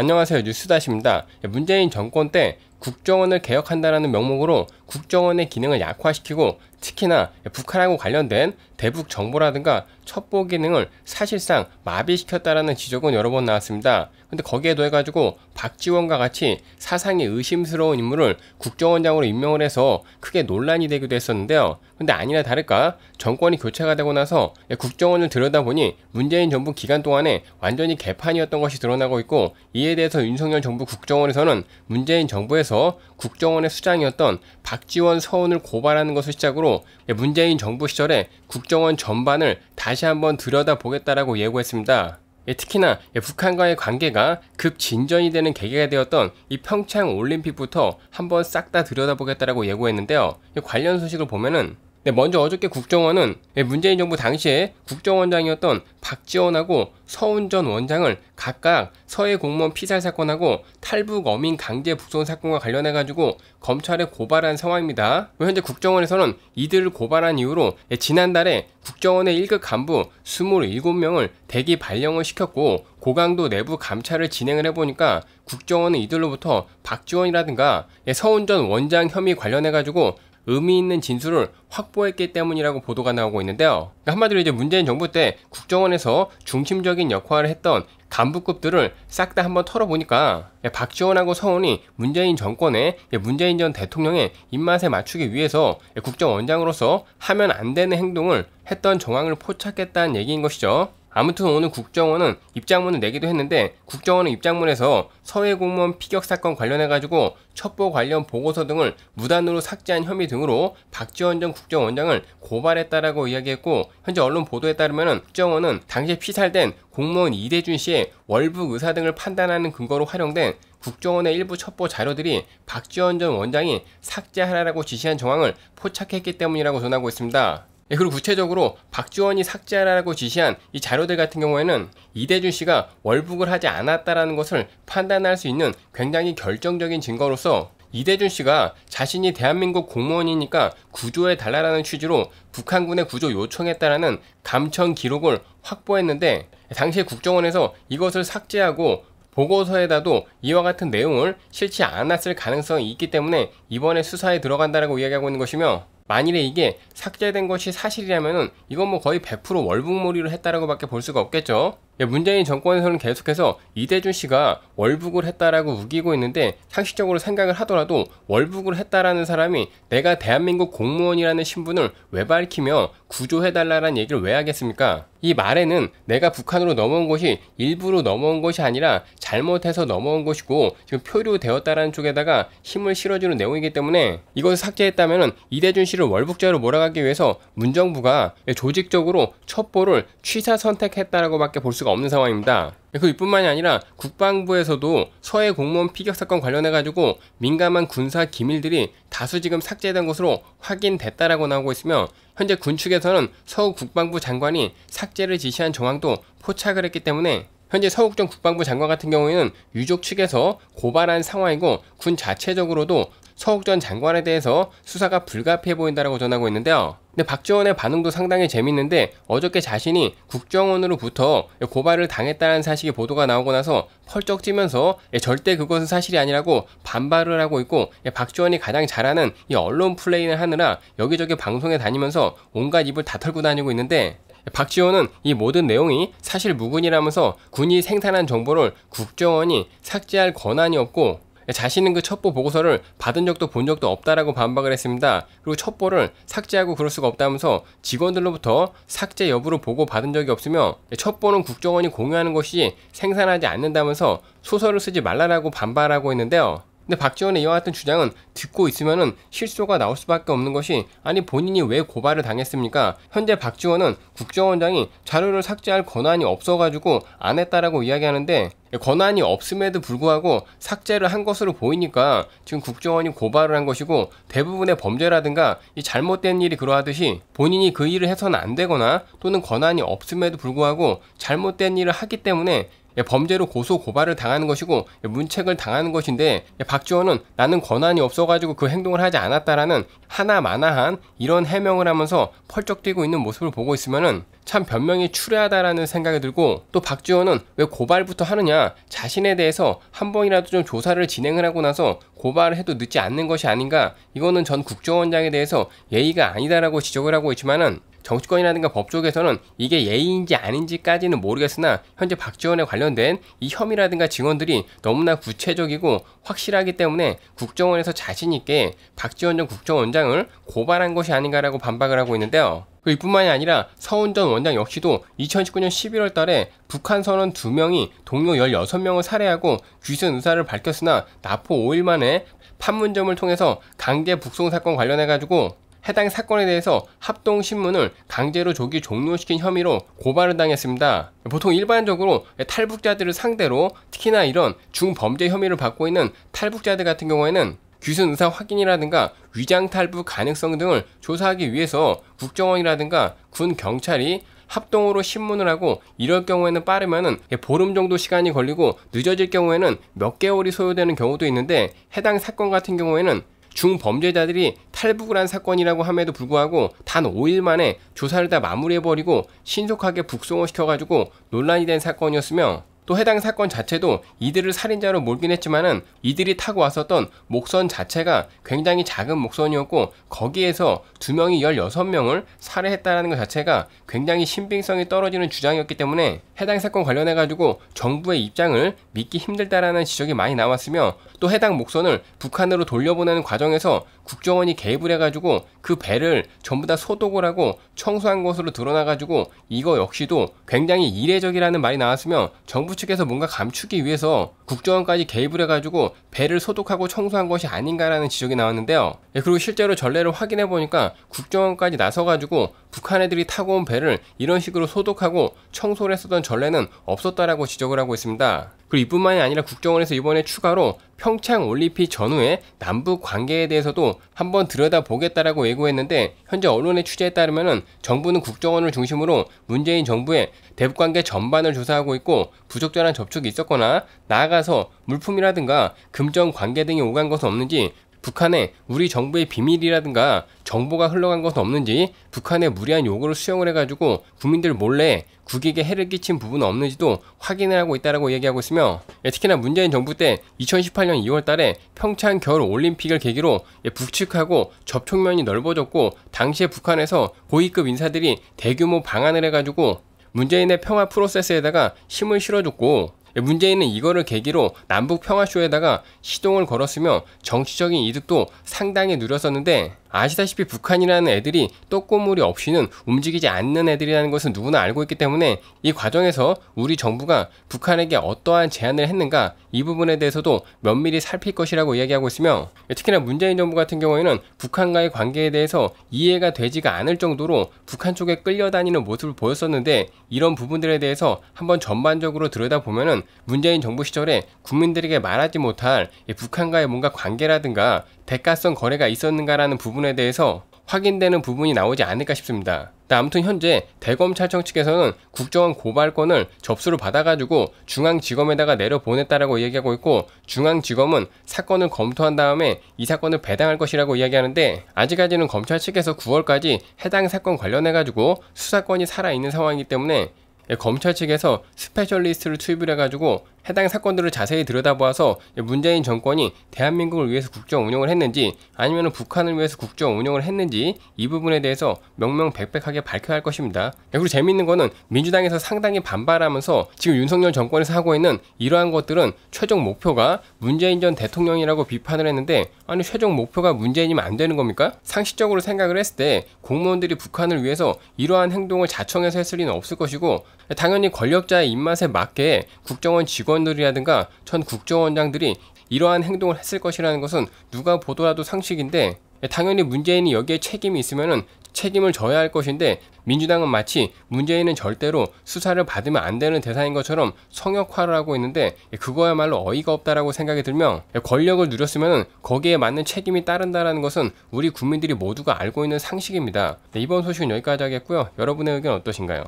안녕하세요 뉴스다시입니다 문재인 정권 때 국정원을 개혁한다라는 명목으로 국정원의 기능을 약화시키고 특히나 북한하고 관련된 대북 정보라든가 첩보 기능을 사실상 마비시켰다라는 지적은 여러 번 나왔습니다. 근데 거기에 더해가지고 박지원과 같이 사상이 의심스러운 인물을 국정원장으로 임명을 해서 크게 논란이 되기도 했었는데요. 근데 아니나 다를까 정권이 교체가 되고 나서 국정원을 들여다보니 문재인 정부 기간 동안에 완전히 개판이었던 것이 드러나고 있고 이에 대해서 윤석열 정부 국정원에서는 문재인 정부에서 대해서 국정원의 수장이었던 박지원 서훈을 고발하는 것을 시작으로 문재인 정부 시절에 국정원 전반을 다시 한번 들여다보겠다라고 예고했습니다. 예, 특히나 예, 북한과의 관계가 급진전이 되는 계기가 되었던 이 평창 올림픽부터 한번 싹 다 들여다보겠다라고 예고했는데요. 관련 소식을 보면은 네, 먼저 어저께 국정원은 네, 문재인 정부 당시에 국정원장이었던 박지원하고 서훈 전 원장을 각각 서해 공무원 피살 사건하고 탈북 어민 강제 북송 사건과 관련해 가지고 검찰에 고발한 상황입니다. 현재 국정원에서는 이들을 고발한 이후로 네, 지난달에 국정원의 1급 간부 27명을 대기 발령을 시켰고 고강도 내부 감찰을 진행을 해보니까 국정원은 이들로부터 박지원이라든가 네, 서훈 전 원장 혐의 관련해 가지고 의미 있는 진술을 확보했기 때문이라고 보도가 나오고 있는데요. 그러니까 한마디로 이제 문재인 정부 때 국정원에서 중심적인 역할을 했던 간부급들을 싹 다 한번 털어보니까 예, 박지원하고 서훈이 문재인 정권에 예, 문재인 전 대통령의 입맛에 맞추기 위해서 예, 국정원장으로서 하면 안 되는 행동을 했던 정황을 포착했다는 얘기인 것이죠. 아무튼 오늘 국정원은 입장문을 내기도 했는데 국정원은 입장문에서 서해 공무원 피격 사건 관련해 가지고 첩보 관련 보고서 등을 무단으로 삭제한 혐의 등으로 박지원 전 국정원장을 고발했다라고 이야기했고 현재 언론 보도에 따르면 국정원은 당시에 피살된 공무원 이대준 씨의 월북 의사 등을 판단하는 근거로 활용된 국정원의 일부 첩보 자료들이 박지원 전 원장이 삭제하라라고 지시한 정황을 포착했기 때문이라고 전하고 있습니다. 예, 그리고 구체적으로 박지원이 삭제하라고 지시한 이 자료들 같은 경우에는 이대준 씨가 월북을 하지 않았다라는 것을 판단할 수 있는 굉장히 결정적인 증거로서 이대준 씨가 자신이 대한민국 공무원이니까 구조해 달라라는 취지로 북한군의 구조 요청했다라는 감청 기록을 확보했는데 당시에 국정원에서 이것을 삭제하고 보고서에다도 이와 같은 내용을 실지 않았을 가능성이 있기 때문에 이번에 수사에 들어간다라고 이야기하고 있는 것이며 만일에 이게 삭제된 것이 사실이라면 이건 뭐 거의 100% 월북몰이를 했다라고 밖에 볼 수가 없겠죠 예, 문재인 정권에서는 계속해서 이대준 씨가 월북을 했다라고 우기고 있는데 상식적으로 생각을 하더라도 월북을 했다라는 사람이 내가 대한민국 공무원이라는 신분을 왜 밝히며 구조해달라는 얘기를 왜 하겠습니까? 이 말에는 내가 북한으로 넘어온 것이 일부러 넘어온 것이 아니라 잘못해서 넘어온 것이고 지금 표류되었다라는 쪽에다가 힘을 실어주는 내용이기 때문에 이것을 삭제했다면 이대준 씨를 월북자로 몰아가기 위해서 문정부가 조직적으로 첩보를 취사 선택했다라고밖에 볼 수가 수가 없는 상황입니다. 그뿐만이 아니라 국방부에서도 서해 공무원 피격 사건 관련해 가지고 민감한 군사 기밀들이 다수 지금 삭제된 것으로 확인됐다라고 나오고 있으며 현재 군 측에서는 서울 국방부 장관이 삭제를 지시한 정황도 포착을 했기 때문에 현재 서욱전 국방부 장관 같은 경우에는 유족 측에서 고발한 상황이고 군 자체적으로도 서욱 전 장관에 대해서 수사가 불가피해 보인다라고 전하고 있는데요. 근데 박지원의 반응도 상당히 재밌는데 어저께 자신이 국정원으로부터 고발을 당했다는 사실이 보도가 나오고 나서 펄쩍 뛰면서 예, 절대 그것은 사실이 아니라고 반발을 하고 있고 예, 박지원이 가장 잘하는 이 언론 플레이를 하느라 여기저기 방송에 다니면서 온갖 입을 다 털고 다니고 있는데 예, 박지원은 이 모든 내용이 사실 무근이라면서 군이 생산한 정보를 국정원이 삭제할 권한이 없고 자신은 그 첩보 보고서를 받은 적도 본 적도 없다라고 반박을 했습니다. 그리고 첩보를 삭제하고 그럴 수가 없다면서 직원들로부터 삭제 여부를 보고 받은 적이 없으며 첩보는 국정원이 공유하는 것이 생산하지 않는다면서 소설을 쓰지 말라라고 반발하고 있는데요. 근데 박지원의 이와 같은 주장은 듣고 있으면 실소가 나올 수밖에 없는 것이 아니 본인이 왜 고발을 당했습니까? 현재 박지원은 국정원장이 자료를 삭제할 권한이 없어가지고 안 했다라고 이야기하는데 권한이 없음에도 불구하고 삭제를 한 것으로 보이니까 지금 국정원이 고발을 한 것이고 대부분의 범죄라든가 이 잘못된 일이 그러하듯이 본인이 그 일을 해서는 안 되거나 또는 권한이 없음에도 불구하고 잘못된 일을 하기 때문에 예, 범죄로 고소 고발을 당하는 것이고 예, 문책을 당하는 것인데 예, 박지원은 나는 권한이 없어가지고 그 행동을 하지 않았다라는 하나마나한 이런 해명을 하면서 펄쩍 뛰고 있는 모습을 보고 있으면은 참 변명이 추레하다라는 생각이 들고 또 박지원은 왜 고발부터 하느냐 자신에 대해서 한 번이라도 좀 조사를 진행을 하고 나서 고발을 해도 늦지 않는 것이 아닌가 이거는 전 국정원장에 대해서 예의가 아니다라고 지적을 하고 있지만은 정치권이라든가 법조계에서는 이게 예의인지 아닌지까지는 모르겠으나 현재 박지원에 관련된 이 혐의라든가 증언들이 너무나 구체적이고 확실하기 때문에 국정원에서 자신 있게 박지원 전 국정원장을 고발한 것이 아닌가라고 반박을 하고 있는데요. 그 이뿐만이 아니라 서훈 전 원장 역시도 2019년 11월 달에 북한 선원 2명이 동료 16명을 살해하고 귀순 의사를 밝혔으나 나포 5일 만에 판문점을 통해서 강제 북송 사건 관련해가지고 해당 사건에 대해서 합동신문을 강제로 조기 종료시킨 혐의로 고발을 당했습니다. 보통 일반적으로 탈북자들을 상대로 특히나 이런 중범죄 혐의를 받고 있는 탈북자들 같은 경우에는 귀순 의사 확인이라든가 위장 탈북 가능성 등을 조사하기 위해서 국정원이라든가 군 경찰이 합동으로 신문을 하고 이럴 경우에는 빠르면은 보름 정도 시간이 걸리고 늦어질 경우에는 몇 개월이 소요되는 경우도 있는데 해당 사건 같은 경우에는 중범죄자들이 탈북을 한 사건이라고 함에도 불구하고 단 5일 만에 조사를 다 마무리해버리고 신속하게 북송을 시켜가지고 논란이 된 사건이었으며 또 해당 사건 자체도 이들을 살인자로 몰긴 했지만은 이들이 타고 왔었던 목선 자체가 굉장히 작은 목선이었고 거기에서 두 명이 16명을 살해했다라는 것 자체가 굉장히 신빙성이 떨어지는 주장이었기 때문에 해당 사건 관련해 가지고 정부의 입장을 믿기 힘들다라는 지적이 많이 나왔으며 또 해당 목선을 북한으로 돌려보내는 과정에서 국정원이 개입을 해 가지고 그 배를 전부 다 소독을 하고 청소한 것으로 드러나 가지고 이거 역시도 굉장히 이례적이라는 말이 나왔으며 정부 측에서 뭔가 감추기 위해서 국정원까지 개입을 해가지고 배를 소독하고 청소한 것이 아닌가라는 지적이 나왔는데요. 예, 그리고 실제로 전례를 확인해 보니까 국정원까지 나서가지고 북한 애들이 타고 온 배를 이런 식으로 소독하고 청소를 했었던 전례는 없었다라고 지적을 하고 있습니다. 그리고 이뿐만이 아니라 국정원에서 이번에 추가로 평창 올림픽 전후에 남북 관계에 대해서도 한번 들여다보겠다라고 예고했는데 현재 언론의 취재에 따르면 정부는 국정원을 중심으로 문재인 정부의 대북관계 전반을 조사하고 있고 부적절한 접촉이 있었거나 나아가 따라서 물품이라든가 금전 관계 등이 오간 것은 없는지 북한에 우리 정부의 비밀이라든가 정보가 흘러간 것은 없는지 북한의 무리한 요구를 수용을 해가지고 국민들 몰래 국익에 해를 끼친 부분은 없는지도 확인을 하고 있다라고 얘기하고 있으며 예, 특히나 문재인 정부 때 2018년 2월 달에 평창 겨울 올림픽을 계기로 예, 북측하고 접촉면이 넓어졌고 당시에 북한에서 고위급 인사들이 대규모 방한을 해가지고 문재인의 평화 프로세스에다가 힘을 실어줬고 예, 문재인은 이거를 계기로 남북 평화쇼에다가 시동을 걸었으며 정치적인 이득도 상당히 누렸었는데 아시다시피 북한이라는 애들이 떡고물이 없이는 움직이지 않는 애들이라는 것은 누구나 알고 있기 때문에 이 과정에서 우리 정부가 북한에게 어떠한 제안을 했는가 이 부분에 대해서도 면밀히 살필 것이라고 이야기하고 있으며 특히나 문재인 정부 같은 경우에는 북한과의 관계에 대해서 이해가 되지가 않을 정도로 북한 쪽에 끌려다니는 모습을 보였었는데 이런 부분들에 대해서 한번 전반적으로 들여다보면은 문재인 정부 시절에 국민들에게 말하지 못할 북한과의 뭔가 관계라든가 대가성 거래가 있었는가라는 부분 부분에 대해서 확인되는 부분이 나오지 않을까 싶습니다. 아무튼 현재 대검찰청 측에서는 국정원 고발권을 접수를 받아가지고 중앙지검에다가 내려보냈다라고 얘기하고 있고 중앙지검은 사건을 검토한 다음에 이 사건을 배당할 것이라고 이야기하는데 아직까지는 검찰 측에서 9월까지 해당 사건 관련해가지고 수사권이 살아있는 상황이기 때문에 예, 검찰 측에서 스페셜리스트를 투입을 해가지고 해당 사건들을 자세히 들여다보아서 문재인 정권이 대한민국을 위해서 국정 운영을 했는지 아니면 북한을 위해서 국정 운영을 했는지 이 부분에 대해서 명명백백하게 밝혀야 할 것입니다. 예, 그리고 재미있는 거는 민주당에서 상당히 반발하면서 지금 윤석열 정권에서 하고 있는 이러한 것들은 최종 목표가 문재인 전 대통령이라고 비판을 했는데 아니 최종 목표가 문재인이면 안 되는 겁니까? 상식적으로 생각을 했을 때 공무원들이 북한을 위해서 이러한 행동을 자청해서 했을 리는 없을 것이고 당연히 권력자의 입맛에 맞게 국정원 직원들이라든가 전 국정원장들이 이러한 행동을 했을 것이라는 것은 누가 보더라도 상식인데 당연히 문재인이 여기에 책임이 있으면 책임을 져야 할 것인데 민주당은 마치 문재인은 절대로 수사를 받으면 안 되는 대상인 것처럼 성역화를 하고 있는데 그거야말로 어이가 없다라고 생각이 들며 권력을 누렸으면 거기에 맞는 책임이 따른다라는 것은 우리 국민들이 모두가 알고 있는 상식입니다. 네, 이번 소식은 여기까지 하겠고요. 여러분의 의견 어떠신가요?